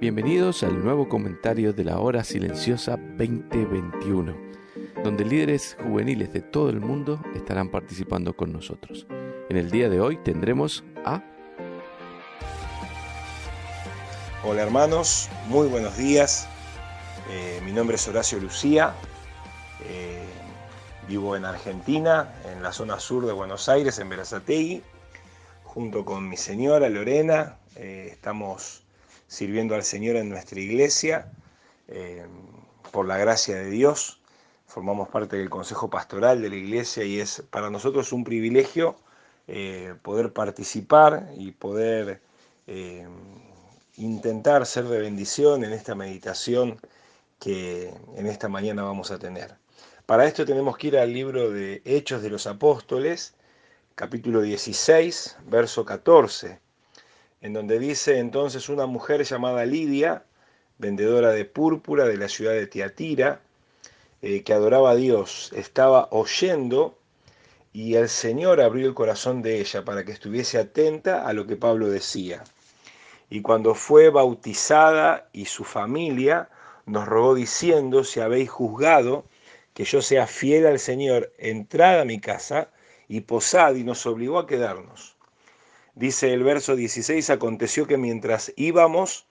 Bienvenidos al nuevo comentario de la Hora Silenciosa 2021, donde líderes juveniles de todo el mundo estarán participando con nosotros. En el día de hoy tendremos a... Hola hermanos, muy buenos días. Eh, mi nombre es Horacio Lucía, eh, vivo en Argentina, en la zona sur de Buenos Aires, en Berazategui. junto con mi señora Lorena. Eh, estamos sirviendo al Señor en nuestra iglesia, eh, por la gracia de Dios. Formamos parte del Consejo Pastoral de la iglesia y es para nosotros un privilegio eh, poder participar y poder eh, intentar ser de bendición en esta meditación que en esta mañana vamos a tener. Para esto tenemos que ir al libro de Hechos de los Apóstoles, capítulo 16, verso 14 en donde dice entonces una mujer llamada Lidia, vendedora de púrpura de la ciudad de Tiatira, eh, que adoraba a Dios, estaba oyendo y el Señor abrió el corazón de ella para que estuviese atenta a lo que Pablo decía. Y cuando fue bautizada y su familia, nos rogó diciendo, si habéis juzgado que yo sea fiel al Señor, entrad a mi casa y posad y nos obligó a quedarnos. Dice el verso 16, aconteció que mientras íbamos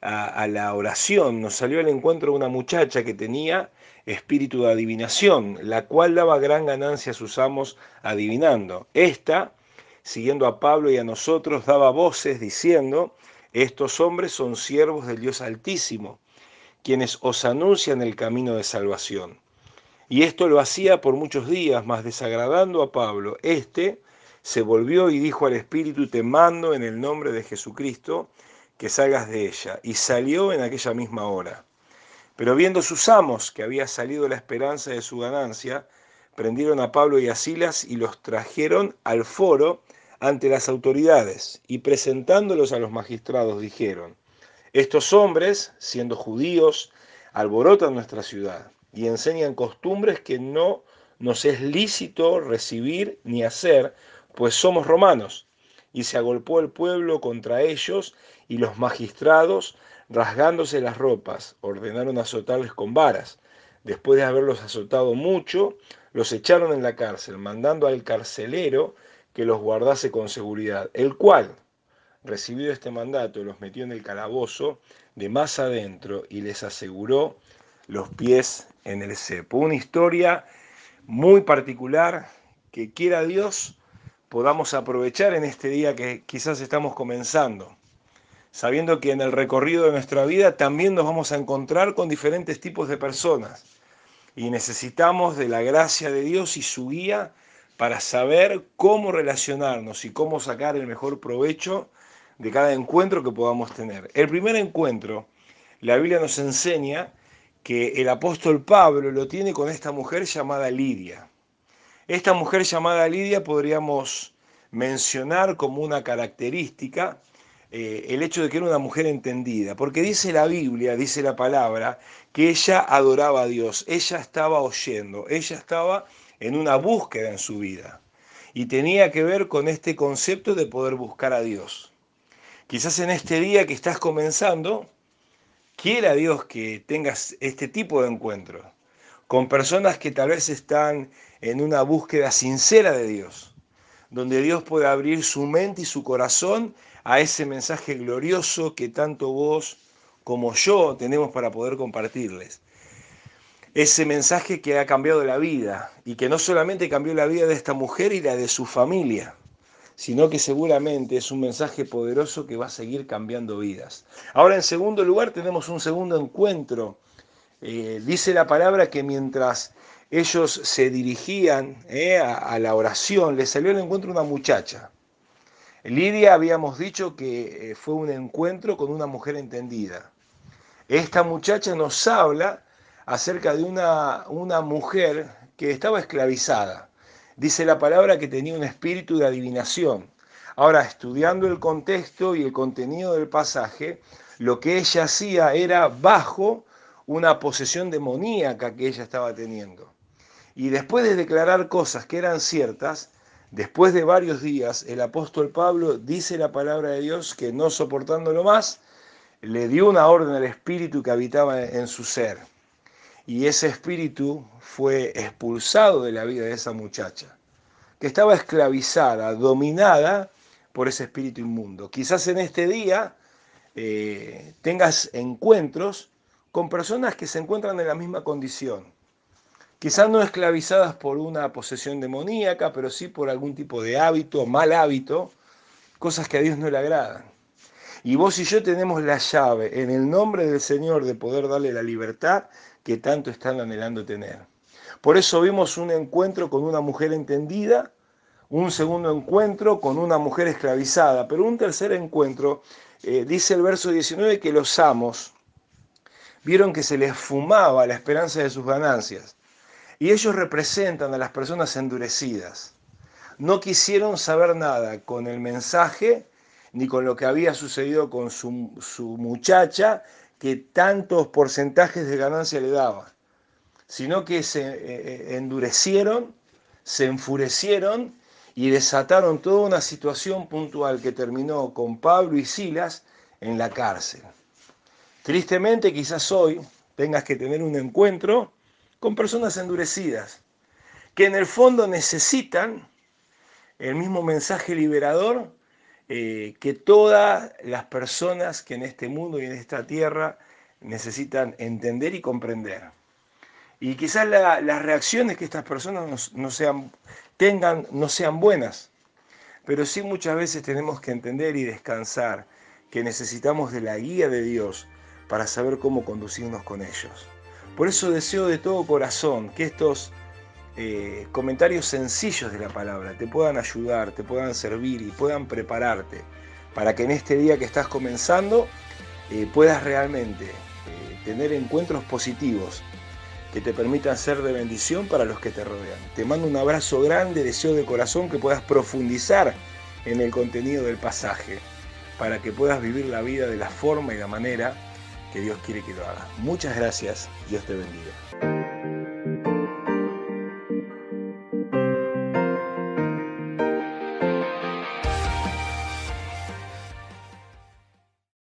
a, la oración nos salió al encuentro una muchacha que tenía espíritu de adivinación, la cual daba gran ganancia a sus amos adivinando. Esta, siguiendo a Pablo y a nosotros, daba voces diciendo, estos hombres son siervos del Dios Altísimo, quienes os anuncian el camino de salvación. Y esto lo hacía por muchos días, más desagradando a Pablo. Este, se volvió y dijo al espíritu, te mando en el nombre de Jesucristo que salgas de ella. Y salió en aquella misma hora. Pero viendo sus amos que había salido la esperanza de su ganancia, prendieron a Pablo y a Silas y los trajeron al foro ante las autoridades y presentándolos a los magistrados dijeron, estos hombres, siendo judíos, alborotan nuestra ciudad y enseñan costumbres que no nos es lícito recibir ni hacer pues somos romanos. Y se agolpó el pueblo contra ellos, y los magistrados, rasgándose las ropas, ordenaron azotarles con varas. Después de haberlos azotado mucho, los echaron en la cárcel, mandando al carcelero que los guardase con seguridad, el cual, recibido este mandato, los metió en el calabozo de más adentro y les aseguró los pies en el cepo. Una historia muy particular que quiera Dios podamos aprovechar en este día que quizás estamos comenzando, sabiendo que en el recorrido de nuestra vida también nos vamos a encontrar con diferentes tipos de personas y necesitamos de la gracia de Dios y su guía para saber cómo relacionarnos y cómo sacar el mejor provecho de cada encuentro que podamos tener. El primer encuentro, la Biblia nos enseña que el apóstol Pablo lo tiene con esta mujer llamada Lidia. Esta mujer llamada Lidia podríamos mencionar como una característica eh, el hecho de que era una mujer entendida, porque dice la Biblia, dice la palabra, que ella adoraba a Dios, ella estaba oyendo, ella estaba en una búsqueda en su vida y tenía que ver con este concepto de poder buscar a Dios. Quizás en este día que estás comenzando, quiera Dios que tengas este tipo de encuentro con personas que tal vez están en una búsqueda sincera de Dios, donde Dios puede abrir su mente y su corazón a ese mensaje glorioso que tanto vos como yo tenemos para poder compartirles. Ese mensaje que ha cambiado la vida y que no solamente cambió la vida de esta mujer y la de su familia, sino que seguramente es un mensaje poderoso que va a seguir cambiando vidas. Ahora, en segundo lugar, tenemos un segundo encuentro eh, dice la palabra que mientras ellos se dirigían eh, a, la oración, le salió al encuentro una muchacha. Lidia habíamos dicho que eh, fue un encuentro con una mujer entendida. Esta muchacha nos habla acerca de una, una mujer que estaba esclavizada. Dice la palabra que tenía un espíritu de adivinación. Ahora, estudiando el contexto y el contenido del pasaje, lo que ella hacía era bajo una posesión demoníaca que ella estaba teniendo. Y después de declarar cosas que eran ciertas, después de varios días, el apóstol Pablo dice la palabra de Dios que no soportándolo más, le dio una orden al espíritu que habitaba en su ser. Y ese espíritu fue expulsado de la vida de esa muchacha, que estaba esclavizada, dominada por ese espíritu inmundo. Quizás en este día eh, tengas encuentros con personas que se encuentran en la misma condición. Quizás no esclavizadas por una posesión demoníaca, pero sí por algún tipo de hábito, mal hábito, cosas que a Dios no le agradan. Y vos y yo tenemos la llave en el nombre del Señor de poder darle la libertad que tanto están anhelando tener. Por eso vimos un encuentro con una mujer entendida, un segundo encuentro con una mujer esclavizada, pero un tercer encuentro, eh, dice el verso 19, que los amos, vieron que se les fumaba la esperanza de sus ganancias. Y ellos representan a las personas endurecidas. No quisieron saber nada con el mensaje ni con lo que había sucedido con su, muchacha que tantos porcentajes de ganancia le daba, sino que se eh, eh, endurecieron, se enfurecieron y desataron toda una situación puntual que terminó con Pablo y Silas en la cárcel. Tristemente, quizás hoy tengas que tener un encuentro con personas endurecidas, que en el fondo necesitan el mismo mensaje liberador eh, que todas las personas que en este mundo y en esta tierra necesitan entender y comprender. Y quizás las reacciones que estas personas no sean, tengan no sean buenas, pero sí muchas veces tenemos que entender y descansar que necesitamos de la guía de Dios para saber cómo conducirnos con ellos. Por eso deseo de todo corazón que estos eh, comentarios sencillos de la palabra te puedan ayudar, te puedan servir y puedan prepararte para que en este día que estás comenzando eh, puedas realmente eh, tener encuentros positivos que te permitan ser de bendición para los que te rodean. Te mando un abrazo grande, deseo de corazón que puedas profundizar en el contenido del pasaje para que puedas vivir la vida de la forma y la manera que Dios quiere que lo haga. Muchas gracias, Dios te bendiga.